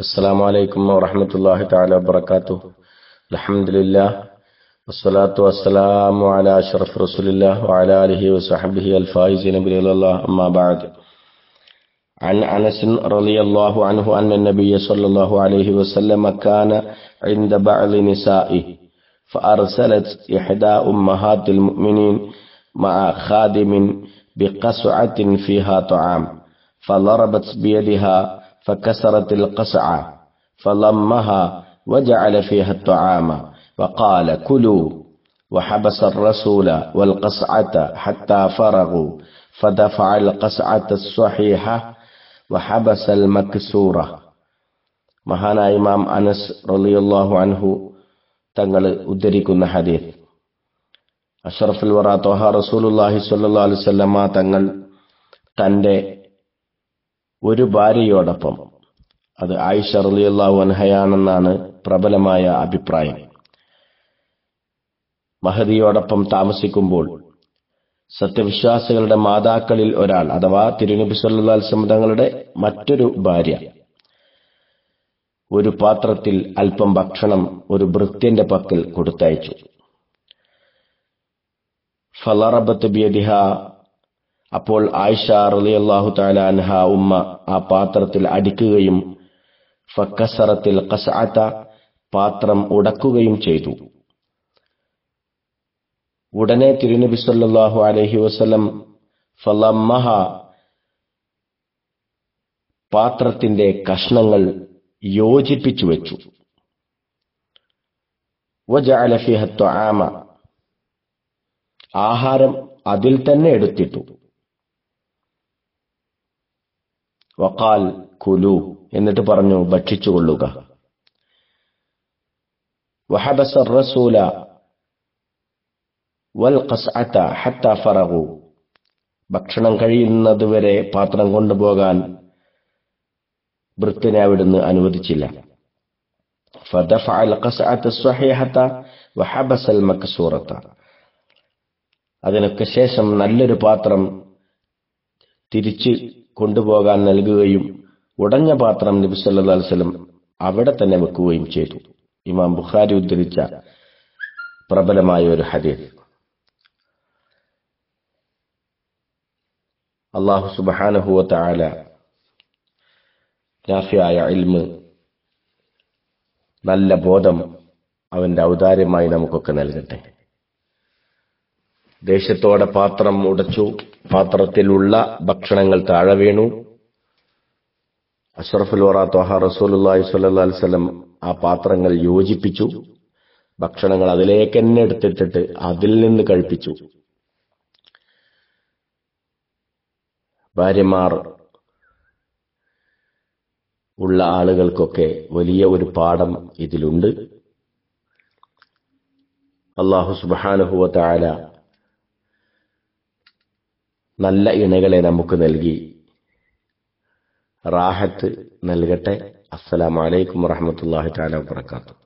السلام عليكم ورحمة الله تعالى وبركاته الحمد لله والصلاة والسلام على أشرف رسول الله وعلى آله وصحبه الفائزين بإلى الله أما بعد عن أنس رضي الله عنه أن النبي صلى الله عليه وسلم كان عند بعض نسائه فأرسلت إحدى أمهات المؤمنين مع خادم بقسعة فيها طعام فضربت بيدها فكسرت القسعة فلمها وجعل فيها الطعام وقال كلوا وحبس الرسول والقسعة حتى فرغوا فدفع القسعة الصحيحة وحبس المكسورة مهانا إمام أنس رضي الله عنه تنقل أدريكنا حديث أشرف الوراء طه رسول الله صلى الله عليه وسلم تنقل തൻ്റെ ഒരു ഭാര്യയോടൊപ്പം അത് ആയിഷ റലിയല്ലാഹു അൻഹയാണെന്നാണ് പ്രബലമായ അഭിപ്രായം മഹദിയോടൊപ്പം താമസിക്കുമ്പോൾ സത്യവിശ്വാസികളുടെ മാതാക്കളിൽ ഒരാൾ അഥവാ തിരുനബി സല്ലാ തങ്ങളുടെ മറ്റൊരു ഭാര്യ ഒരു പാത്രത്തിൽ അല്പം ഭക്ഷണം ഒരു ഭൃത്യന്റെ പക്കൽ കൊടുത്തയച്ചു ഫലറബത്ത് ബിയദിഹ അപ്പോൾ ആയിഷ റളിയല്ലാഹു താല അൻഹ ഉമ്മ ആ പാത്രത്തിൽ അടിക്കുകയും ഫക്കസറത്തിൽ കസാത്ത പാത്രം ഉടക്കുകയും ചെയ്തു ഉടനെ തിരുനബി സല്ലാഹു അലഹി വസ്ലം ഫലമ്മഹ പാത്രത്തിന്റെ കഷ്ണങ്ങൾ യോജിപ്പിച്ചു വെച്ചു ആമ ആഹാരം അതിൽ തന്നെ എടുത്തിട്ടു വക്കാൽ കുലു എന്നിട്ട് പറഞ്ഞു ഭക്ഷിച്ചുകൊള്ളുക വഹബസർ റസൂല വൽ ഭക്ഷണം കഴിയുന്നതുവരെ പാത്രം കൊണ്ടുപോകാൻ വൃത്തിനെ അവിടുന്ന് അനുവദിച്ചില്ല അതിനൊക്കെ ശേഷം നല്ലൊരു പാത്രം തിരിച്ച് കൊണ്ടുപോകാൻ നൽകുകയും ഉടഞ്ഞ പാത്രം നബി അവിടെ തന്നെ വെക്കുകയും ചെയ്തു ഇമാം ബുഖാരി ഉദ്ധരിച്ച പ്രബലമായ ഒരു ഹദീസ് അള്ളാഹു സുബാനഹുവ താല നാഫിയായ ഇൽമ് നല്ല ബോധം അവന്റെ ഔദാര്യമായി നമുക്കൊക്കെ നൽകട്ടെ ദേശത്തോടെ പാത്രം ഉടച്ചു പാത്രത്തിലുള്ള ഭക്ഷണങ്ങൾ താഴെ വീണു അഷ്റഫുൽ വറ ത്വഹ റസൂലി സ്വല്ലം ആ പാത്രങ്ങൾ യോജിപ്പിച്ചു ഭക്ഷണങ്ങൾ അതിലേക്ക് തന്നെ എടുത്തിട്ടിട്ട് അതിൽ നിന്ന് കഴിപ്പിച്ചു ഭാര്യമാർ ഉള്ള ആളുകൾക്കൊക്കെ വലിയ ഒരു പാഠം ഇതിലുണ്ട് അള്ളാഹു സുബാനുഹുവ താല നല്ല ഇണകളെ നമുക്ക് നൽകി റാഹത്ത് നൽകട്ടെ അസ്സലാമലൈക്കും വറഹമത്തല്ലാഹി താലാ വർക്കാത്തു